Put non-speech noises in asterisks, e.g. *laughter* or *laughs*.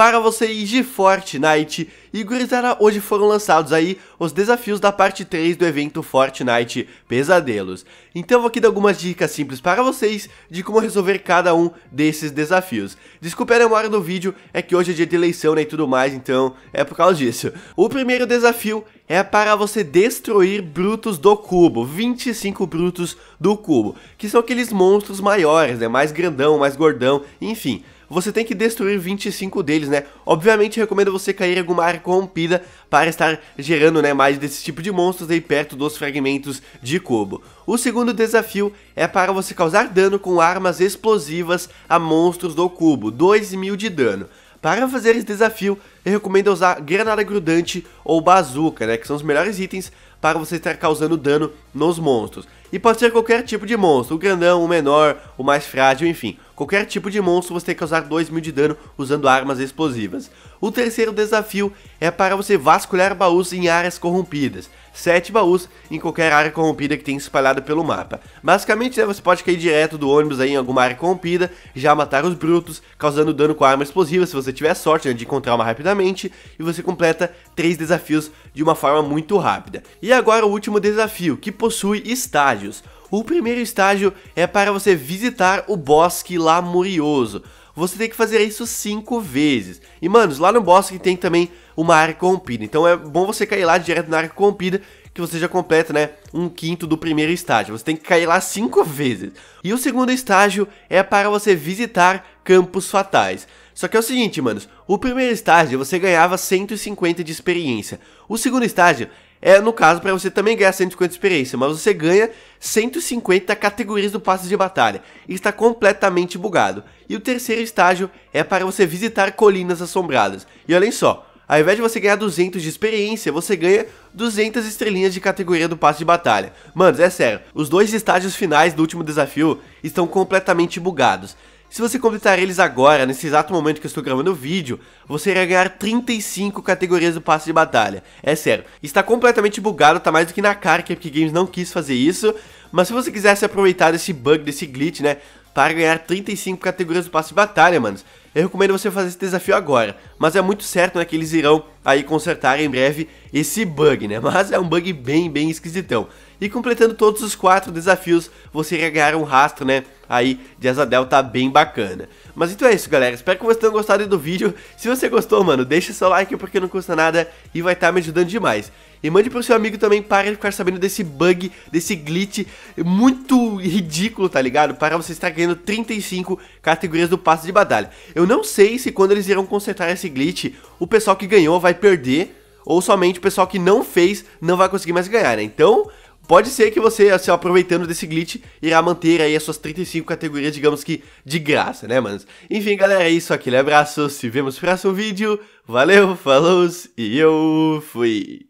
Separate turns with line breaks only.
para vocês de Fortnite. E gurizada, hoje foram lançados aí os desafios da parte 3 do evento Fortnite Pesadelos. Então eu vou aqui dar algumas dicas simples para vocês de como resolver cada um desses desafios. Desculpe a demora do vídeo, é que hoje é dia de eleição né, e tudo mais, então é por causa disso. O primeiro desafio é para você destruir brutos do cubo, 25 brutos do cubo, que são aqueles monstros maiores, né, mais grandão, mais gordão, enfim você tem que destruir 25 deles, né? Obviamente recomendo você cair em alguma área corrompida para estar gerando né, mais desse tipo de monstros aí perto dos fragmentos de cubo. O segundo desafio é para você causar dano com armas explosivas a monstros do cubo, 2 mil de dano. Para fazer esse desafio, eu recomendo usar granada grudante ou bazuca, né, que são os melhores itens para você estar causando dano nos monstros. E pode ser qualquer tipo de monstro, o grandão, o menor, o mais frágil, enfim. Qualquer tipo de monstro você tem que causar 2 mil de dano usando armas explosivas. O terceiro desafio é para você vasculhar baús em áreas corrompidas. 7 baús em qualquer área corrompida que tenha espalhada pelo mapa. Basicamente né, você pode cair direto do ônibus aí em alguma área corrompida, já matar os brutos, causando dano com arma explosiva se você tiver sorte né, de encontrar uma rapidamente. E você completa 3 desafios de uma forma muito rápida. E e agora o último desafio, que possui estágios. O primeiro estágio é para você visitar o bosque lamurioso. Você tem que fazer isso cinco vezes. E, manos, lá no bosque tem também uma área corrompida. Então é bom você cair lá direto na área corrompida, que você já completa, né, um quinto do primeiro estágio. Você tem que cair lá cinco vezes. E o segundo estágio é para você visitar campos fatais. Só que é o seguinte, manos, o primeiro estágio você ganhava 150 de experiência. O segundo estágio é, no caso, para você também ganhar 150 experiência, mas você ganha 150 categorias do passe de batalha. Está completamente bugado. E o terceiro estágio é para você visitar colinas assombradas. E olhem só, ao invés de você ganhar 200 de experiência, você ganha 200 estrelinhas de categoria do passe de batalha. Mano, é sério, os dois estágios finais do último desafio estão completamente bugados. Se você completar eles agora, nesse exato momento que eu estou gravando o vídeo, você irá ganhar 35 categorias do passe de batalha. É sério, está completamente bugado, tá mais do que na cara que a Epic Games não quis fazer isso, mas se você quisesse aproveitar desse bug, desse glitch, né, para ganhar 35 categorias do passe de batalha, manos. Eu recomendo você fazer esse desafio agora, mas é muito certo né, que eles irão aí consertar em breve esse bug, né? *laughs* Mas é um bug bem, bem esquisitão. E completando todos os quatro desafios, você irá ganhar um rastro, né, aí de asa delta tá bem bacana. Mas então é isso, galera. Espero que vocês tenham gostado do vídeo. Se você gostou, mano, deixa seu like porque não custa nada e vai estar tá me ajudando demais. E mande pro seu amigo também para ele ficar sabendo desse bug, desse glitch muito ridículo, tá ligado? Para você estar ganhando 35 categorias do passe de batalha. Eu não sei se quando eles irão consertar esse glitch, o pessoal que ganhou vai perder ou somente o pessoal que não fez não vai conseguir mais ganhar, né? Então, Pode ser que você, assim, aproveitando desse glitch, irá manter aí as suas 35 categorias, digamos que de graça, né, manos? Enfim, galera, é isso. Aquele abraço. Se vemos no próximo vídeo. Valeu, falou e eu fui.